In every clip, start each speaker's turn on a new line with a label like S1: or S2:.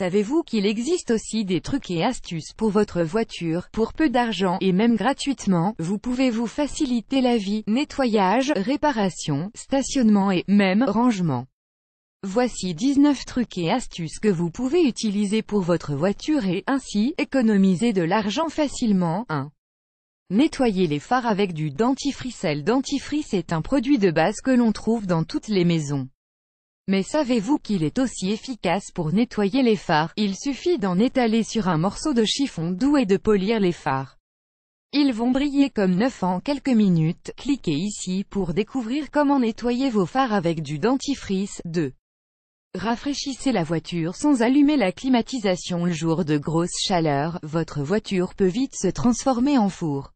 S1: Savez-vous qu'il existe aussi des trucs et astuces pour votre voiture, pour peu d'argent, et même gratuitement, vous pouvez vous faciliter la vie, nettoyage, réparation, stationnement et, même, rangement. Voici 19 trucs et astuces que vous pouvez utiliser pour votre voiture et, ainsi, économiser de l'argent facilement. 1. Nettoyer les phares avec du dentifrice. Le dentifrice est un produit de base que l'on trouve dans toutes les maisons. Mais savez-vous qu'il est aussi efficace pour nettoyer les phares Il suffit d'en étaler sur un morceau de chiffon doux et de polir les phares. Ils vont briller comme neuf en quelques minutes. Cliquez ici pour découvrir comment nettoyer vos phares avec du dentifrice. 2. Rafraîchissez la voiture sans allumer la climatisation le jour de grosse chaleur, votre voiture peut vite se transformer en four.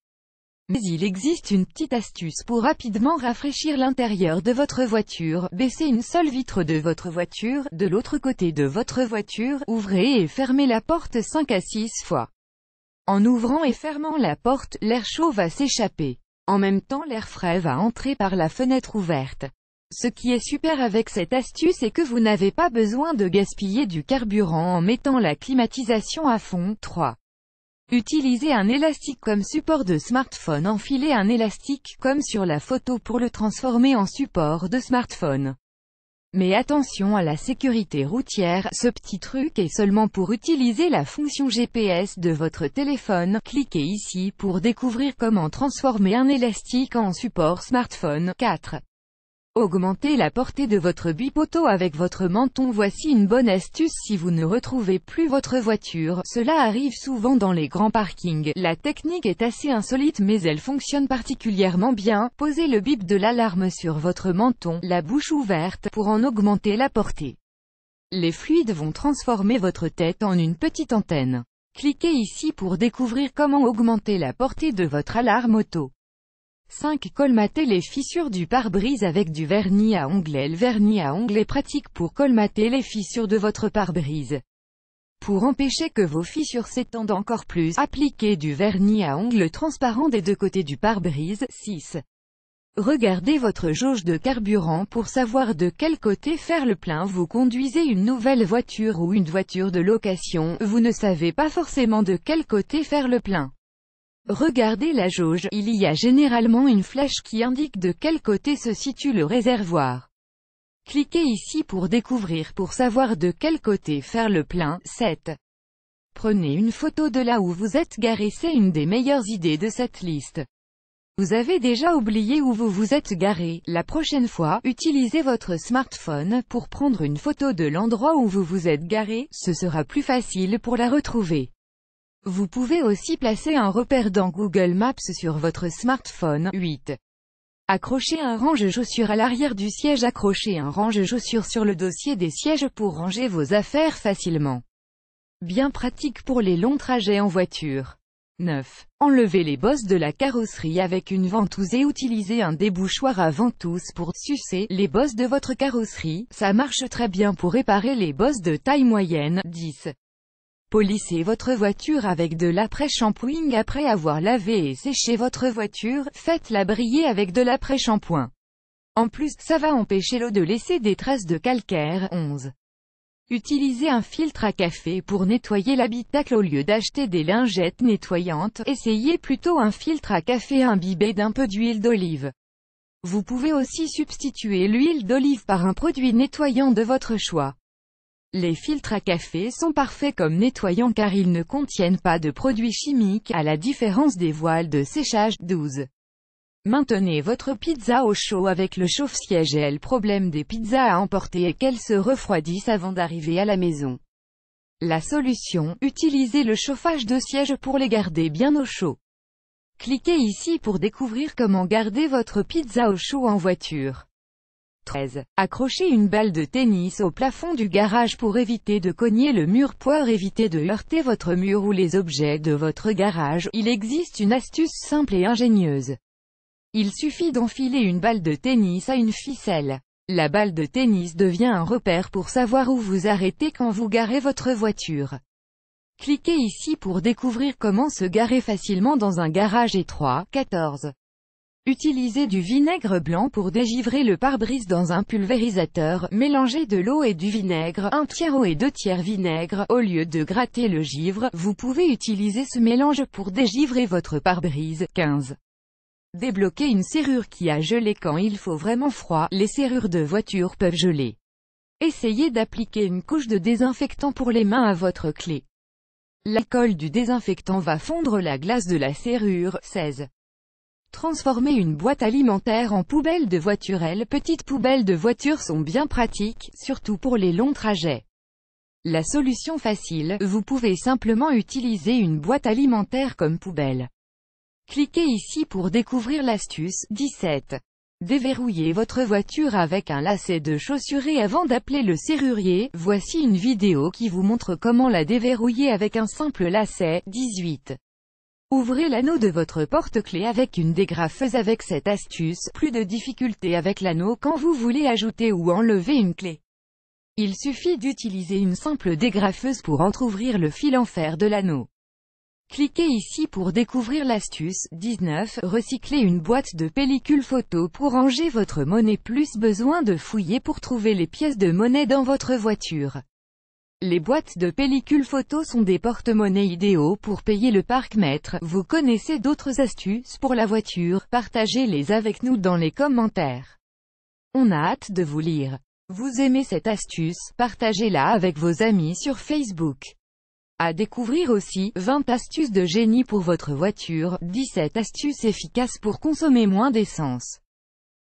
S1: Mais il existe une petite astuce pour rapidement rafraîchir l'intérieur de votre voiture, baissez une seule vitre de votre voiture, de l'autre côté de votre voiture, ouvrez et fermez la porte 5 à 6 fois. En ouvrant et fermant la porte, l'air chaud va s'échapper. En même temps l'air frais va entrer par la fenêtre ouverte. Ce qui est super avec cette astuce est que vous n'avez pas besoin de gaspiller du carburant en mettant la climatisation à fond. 3. Utiliser un élastique comme support de smartphone Enfiler un élastique, comme sur la photo pour le transformer en support de smartphone. Mais attention à la sécurité routière, ce petit truc est seulement pour utiliser la fonction GPS de votre téléphone, cliquez ici pour découvrir comment transformer un élastique en support smartphone. 4. Augmentez la portée de votre bipoteau avec votre menton Voici une bonne astuce si vous ne retrouvez plus votre voiture, cela arrive souvent dans les grands parkings. La technique est assez insolite mais elle fonctionne particulièrement bien. Posez le bip de l'alarme sur votre menton, la bouche ouverte, pour en augmenter la portée. Les fluides vont transformer votre tête en une petite antenne. Cliquez ici pour découvrir comment augmenter la portée de votre alarme auto. 5. Colmatez les fissures du pare-brise avec du vernis à ongles Le vernis à ongles est pratique pour colmater les fissures de votre pare-brise. Pour empêcher que vos fissures s'étendent encore plus, appliquez du vernis à ongles transparent des deux côtés du pare-brise. 6. Regardez votre jauge de carburant pour savoir de quel côté faire le plein. Vous conduisez une nouvelle voiture ou une voiture de location, vous ne savez pas forcément de quel côté faire le plein. Regardez la jauge, il y a généralement une flèche qui indique de quel côté se situe le réservoir. Cliquez ici pour découvrir pour savoir de quel côté faire le plein. 7. Prenez une photo de là où vous êtes garé c'est une des meilleures idées de cette liste. Vous avez déjà oublié où vous vous êtes garé, la prochaine fois, utilisez votre smartphone pour prendre une photo de l'endroit où vous vous êtes garé, ce sera plus facile pour la retrouver. Vous pouvez aussi placer un repère dans Google Maps sur votre smartphone. 8. Accrocher un range-chaussures à l'arrière du siège Accrochez un range-chaussures sur le dossier des sièges pour ranger vos affaires facilement. Bien pratique pour les longs trajets en voiture. 9. Enlevez les bosses de la carrosserie avec une ventouse et utilisez un débouchoir à ventouse pour sucer les bosses de votre carrosserie. Ça marche très bien pour réparer les bosses de taille moyenne. 10. Polissez votre voiture avec de l'après-shampooing après avoir lavé et séché votre voiture, faites-la briller avec de l'après-shampoing. En plus, ça va empêcher l'eau de laisser des traces de calcaire. 11. Utilisez un filtre à café pour nettoyer l'habitacle au lieu d'acheter des lingettes nettoyantes, essayez plutôt un filtre à café imbibé d'un peu d'huile d'olive. Vous pouvez aussi substituer l'huile d'olive par un produit nettoyant de votre choix. Les filtres à café sont parfaits comme nettoyants car ils ne contiennent pas de produits chimiques, à la différence des voiles de séchage. 12. Maintenez votre pizza au chaud avec le chauffe-siège et le problème des pizzas à emporter est qu'elles se refroidissent avant d'arriver à la maison. La solution, utilisez le chauffage de siège pour les garder bien au chaud. Cliquez ici pour découvrir comment garder votre pizza au chaud en voiture. 13. Accrocher une balle de tennis au plafond du garage pour éviter de cogner le mur poire éviter de heurter votre mur ou les objets de votre garage. Il existe une astuce simple et ingénieuse. Il suffit d'enfiler une balle de tennis à une ficelle. La balle de tennis devient un repère pour savoir où vous arrêtez quand vous garez votre voiture. Cliquez ici pour découvrir comment se garer facilement dans un garage étroit. 14. Utilisez du vinaigre blanc pour dégivrer le pare-brise dans un pulvérisateur, mélangez de l'eau et du vinaigre, un tiers eau et deux tiers vinaigre, au lieu de gratter le givre, vous pouvez utiliser ce mélange pour dégivrer votre pare-brise. 15. Débloquez une serrure qui a gelé quand il faut vraiment froid, les serrures de voiture peuvent geler. Essayez d'appliquer une couche de désinfectant pour les mains à votre clé. L'alcool du désinfectant va fondre la glace de la serrure. 16. Transformer une boîte alimentaire en poubelle de voiture petites poubelles de voiture sont bien pratiques, surtout pour les longs trajets. La solution facile, vous pouvez simplement utiliser une boîte alimentaire comme poubelle. Cliquez ici pour découvrir l'astuce 17. Déverrouillez votre voiture avec un lacet de chaussurée avant d'appeler le serrurier. Voici une vidéo qui vous montre comment la déverrouiller avec un simple lacet 18. Ouvrez l'anneau de votre porte clé avec une dégrafeuse avec cette astuce, plus de difficultés avec l'anneau quand vous voulez ajouter ou enlever une clé. Il suffit d'utiliser une simple dégrafeuse pour entr'ouvrir le fil en fer de l'anneau. Cliquez ici pour découvrir l'astuce. 19. Recyclez une boîte de pellicule photo pour ranger votre monnaie plus besoin de fouiller pour trouver les pièces de monnaie dans votre voiture. Les boîtes de pellicule photo sont des porte-monnaies idéaux pour payer le parc maître Vous connaissez d'autres astuces pour la voiture, partagez-les avec nous dans les commentaires. On a hâte de vous lire. Vous aimez cette astuce, partagez-la avec vos amis sur Facebook. À découvrir aussi, 20 astuces de génie pour votre voiture, 17 astuces efficaces pour consommer moins d'essence.